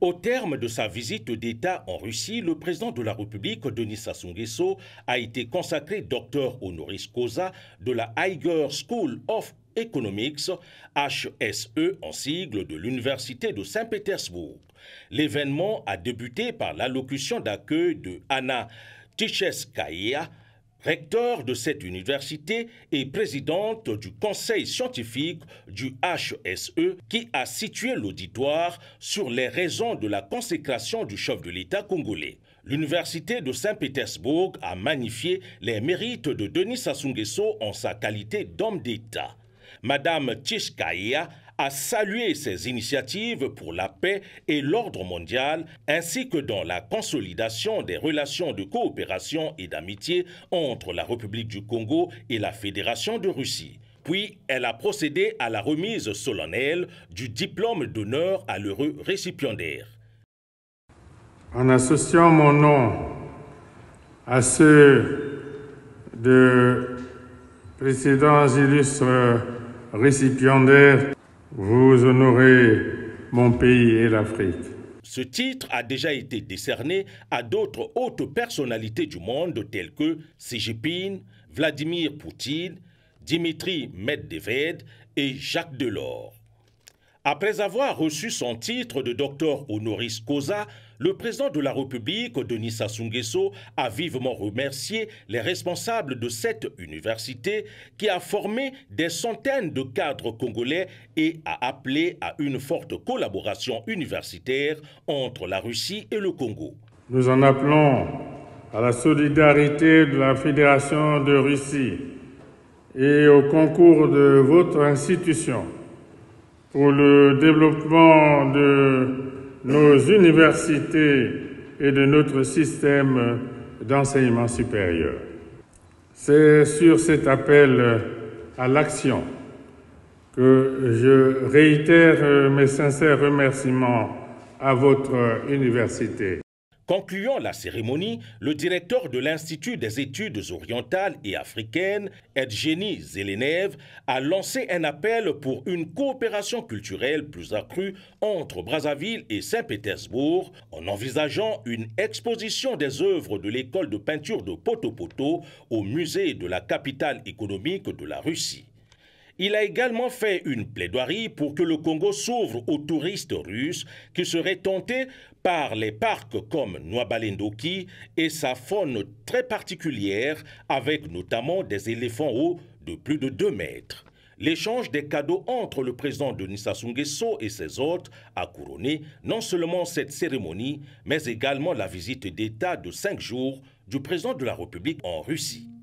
Au terme de sa visite d'État en Russie, le président de la République, Denis Sassou Nguesso, a été consacré docteur honoris causa de la Higher School of Economics, HSE en sigle de l'Université de Saint-Pétersbourg. L'événement a débuté par l'allocution d'accueil de Anna Ticheskaya, recteur de cette université et présidente du conseil scientifique du HSE qui a situé l'auditoire sur les raisons de la consécration du chef de l'État congolais. L'université de Saint-Pétersbourg a magnifié les mérites de Denis Sassou Nguesso en sa qualité d'homme d'État. Madame a a salué ses initiatives pour la paix et l'ordre mondial, ainsi que dans la consolidation des relations de coopération et d'amitié entre la République du Congo et la Fédération de Russie. Puis, elle a procédé à la remise solennelle du diplôme d'honneur à l'heureux récipiendaire. En associant mon nom à ceux de précédents illustres récipiendaires vous honorez mon pays et l'Afrique. Ce titre a déjà été décerné à d'autres hautes personnalités du monde telles que Ségipine, Vladimir Poutine, Dimitri Medvedev et Jacques Delors. Après avoir reçu son titre de docteur honoris causa, le président de la République, Denis Sassou Nguesso, a vivement remercié les responsables de cette université qui a formé des centaines de cadres congolais et a appelé à une forte collaboration universitaire entre la Russie et le Congo. Nous en appelons à la solidarité de la Fédération de Russie et au concours de votre institution pour le développement de nos universités et de notre système d'enseignement supérieur. C'est sur cet appel à l'action que je réitère mes sincères remerciements à votre université. Concluant la cérémonie, le directeur de l'Institut des études orientales et africaines, Edgeny Zelenev, a lancé un appel pour une coopération culturelle plus accrue entre Brazzaville et Saint-Pétersbourg en envisageant une exposition des œuvres de l'école de peinture de Potopoto au musée de la capitale économique de la Russie. Il a également fait une plaidoirie pour que le Congo s'ouvre aux touristes russes qui seraient tentés par les parcs comme Noabalendoki et sa faune très particulière avec notamment des éléphants hauts de plus de 2 mètres. L'échange des cadeaux entre le président de Sassou Nguesso et ses hôtes a couronné non seulement cette cérémonie, mais également la visite d'État de cinq jours du président de la République en Russie.